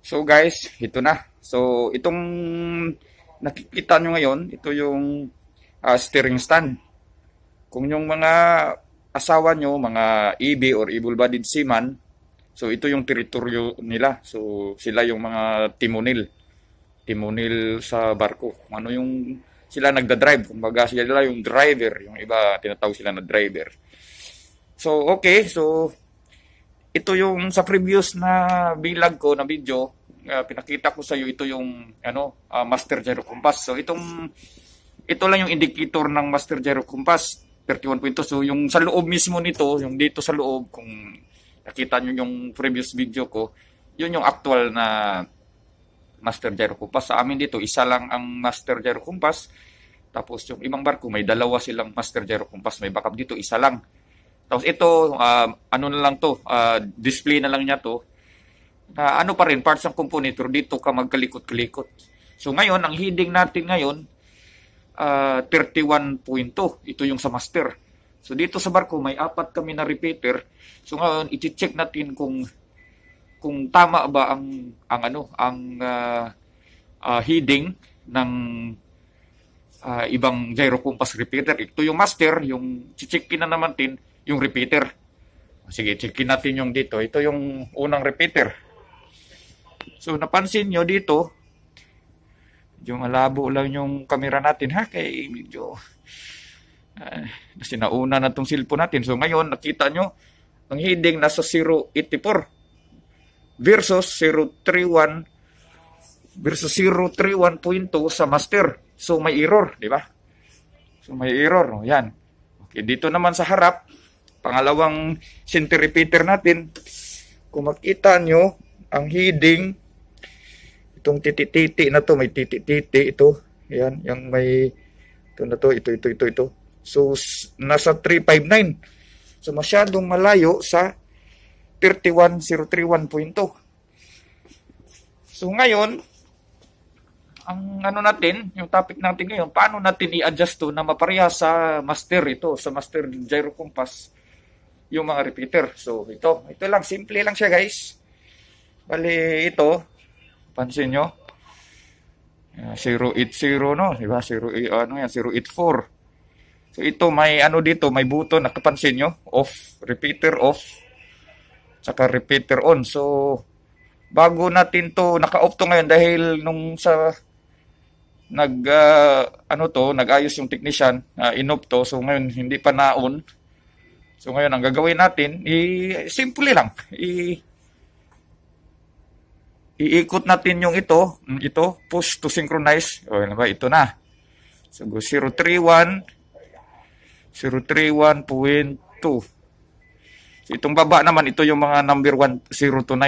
So guys, ito na. So itong nakikita nyo ngayon, ito yung uh, steering stand. Kung yung mga asawa nyo, mga EB or able-bodied seaman, so ito yung teritoryo nila. So sila yung mga timonil. Timonil sa barko. Ano yung sila nagda-drive. Kumbaga sila nila yung driver, yung iba tinatawag sila na driver. So, okay. So, ito yung sa previous na vlog ko na video, uh, pinakita ko sa iyo ito yung ano, uh, master gyro compass. So, itong ito lang yung indicator ng master gyro compass 31.2. So, yung sa loob mismo nito, yung dito sa loob kung nakita nyo yung previous video ko, yun yung actual na master gyro compass. Sa amin dito, isa lang ang master gyro compass. Tapos yung ibang barko, may dalawa silang master gyro compass. May backup dito, isa lang. Tapos ito, uh, ano na lang to, uh, display na lang niya to. Uh, ano pa rin, parts ng component, dito ka magkalikot-kalikot. So ngayon, ang heading natin ngayon, uh, ah, 31.2. Ito yung sa master. So dito sa barko, may apat kami na repeater. So ngayon, iti-check natin kung kung tama ba ang ang ano ang uh, uh, heading ng uh, ibang gyro compass repeater. Ito yung master, yung chichikin na naman din yung repeater. Sige, checkin natin yung dito. Ito yung unang repeater. So napansin nyo dito, yung malabo lang yung camera natin ha kay medyo uh, sinauna na tong cellphone natin. So ngayon nakita nyo ang heading nasa 084 versus 031 versus 031.2 sa master. So may error, di ba? So may error, no? yan. Okay, dito naman sa harap, pangalawang center repeater natin, kung makita nyo, ang heading, itong titi na to, may titi ito, yan, yung may, ito na to, ito, ito, ito, ito. So, nasa 359. So, masyadong malayo sa 31031.2. So ngayon, ang ano natin, yung topic natin ngayon, paano natin i-adjust to na mapareha sa master ito, sa master gyro compass, yung mga repeater. So ito, ito lang, simple lang siya guys. Bali ito, pansin nyo, 080 ah, no, di ba? 0 ano yan, 084. So ito may ano dito, may button, nakapansin nyo, off, repeater off saka repeater on. So, bago natin to, naka-off to ngayon dahil nung sa nag uh, ano to, nag-ayos yung technician, uh, ah, inop to. So ngayon hindi pa na-on. So ngayon ang gagawin natin, i simple lang. I iikot natin yung ito, mm, ito push to synchronize. Oh, ano ba ito na. So go 031 031.2 Itong baba naman, ito yung mga number 1, 0 to 9.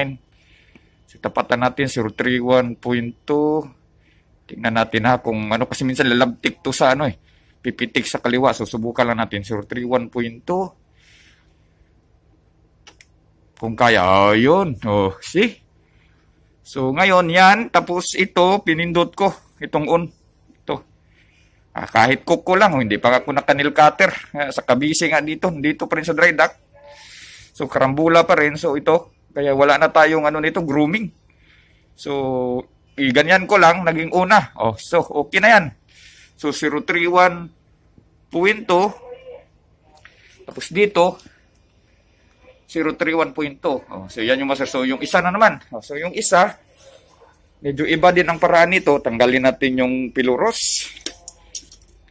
So, tapatan natin, 031.2. Tingnan natin ha, kung ano, kasi minsan lalabtik to sa ano eh. Pipitik sa kaliwa, so subukan lang natin, 031.2. Kung kaya, ayun. Ah, oh, see? So, ngayon yan, tapos ito, pinindot ko, itong on. Ito. Ah, kahit kuko lang, oh, hindi pa ako na kanil cutter. Ah, sa kabisi nga dito, dito pa rin sa dry dock. So karambula pa rin. So ito, kaya wala na tayong ano nito, grooming. So ganyan ko lang, naging una. Oh, so okay na yan. So 031 punto. Tapos dito, 031 Oh, so yan yung master. So yung isa na naman. Oh, so yung isa, medyo iba din ang paraan nito. Tanggalin natin yung piluros.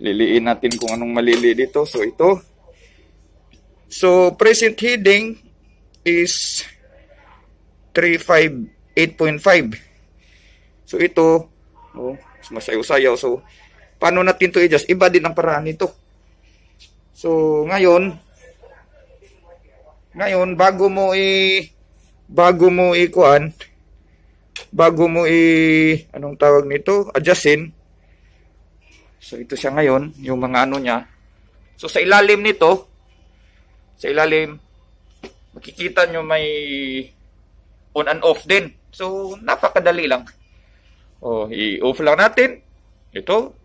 Liliin natin kung anong malili dito. So ito, So, present heading is 358.5. So, ito, oh, sumasayaw-sayaw. So, paano natin to i-adjust? Iba din ang paraan nito. So, ngayon, ngayon, bago mo i- bago mo i-kuan, bago mo i- anong tawag nito? Adjustin. So, ito siya ngayon, yung mga ano niya. So, sa ilalim nito, sa ilalim, makikita nyo may on and off din. So, napakadali lang. Oh, i-off lang natin. Ito.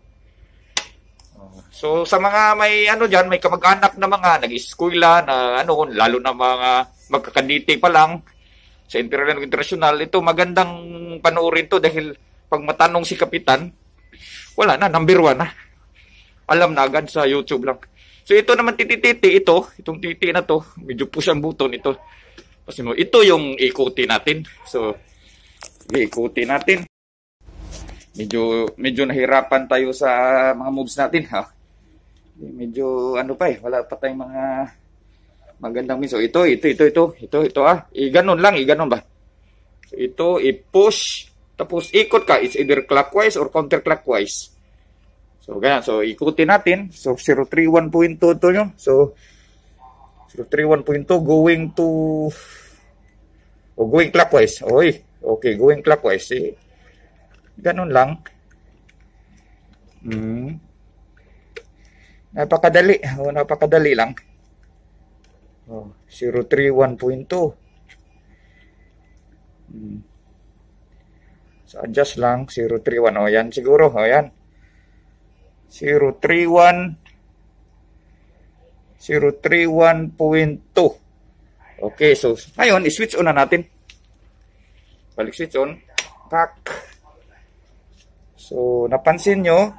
Oh, so, sa mga may ano diyan, may kamag-anak na mga nag-eskwela na ano, lalo na mga magkakaditi pa lang sa International International, ito magandang panoorin to dahil pag matanong si Kapitan, wala na, number one na. Alam na agad sa YouTube lang. So ito naman titi-titi ito, itong titi na to, medyo push ang button ito. Kasi mo, ito yung ikuti natin. So iikuti natin. Medyo medyo nahirapan tayo sa mga moves natin ha. Medyo ano pa eh, wala pa tayong mga magandang means. So ito, ito, ito, ito, ito, ito ah. E, ganun lang, e, ganun ba? So ito, i-push, tapos ikot ka. It's either clockwise or counterclockwise. So, ganyan. So, ikutin natin. So, 031.22 nyo. So, 031.2 going to o oh, going clockwise. Oy, okay, going clockwise. Eh. Ganun lang. Hmm. Napakadali. O, oh, napakadali lang. Oh, 031.2. Hmm. So, adjust lang. 031. oh yan siguro. oh yan. 031 031.2 Okay, so ngayon, i-switch on na natin. Balik switch on. Pack. So, napansin nyo.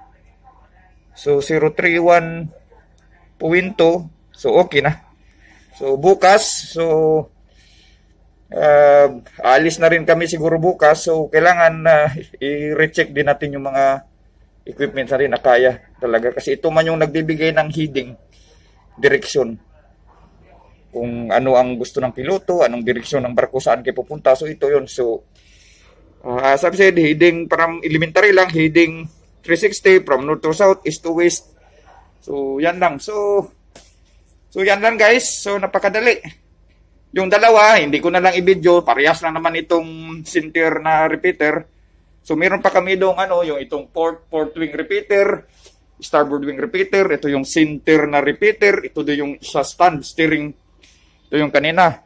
So, 031.2. So, okay na. So, bukas. So, uh, alis na rin kami siguro bukas. So, kailangan uh, i-recheck din natin yung mga equipment na rin na kaya talaga. Kasi ito man yung nagbibigay ng heading, direction Kung ano ang gusto ng piloto, anong direksyon ng barko, saan kayo pupunta. So ito yon So, uh, ah, as I've said, heading from elementary lang, heading 360 from north to south, east to west. So, yan lang. So, so yan lang guys. So, napakadali. Yung dalawa, hindi ko na lang i-video. Parehas lang naman itong center na repeater. So meron pa kami dong ano, yung itong port, port wing repeater, starboard wing repeater, ito yung center na repeater, ito do yung sa stand steering, ito yung kanina.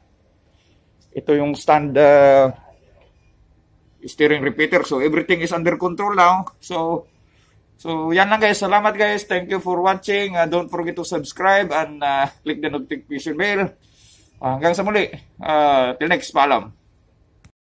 Ito yung stand uh, steering repeater. So everything is under control now. So So, yan lang guys. Salamat guys. Thank you for watching. Uh, don't forget to subscribe and uh, click the notification bell. Uh, hanggang sa muli. Uh, till next, paalam.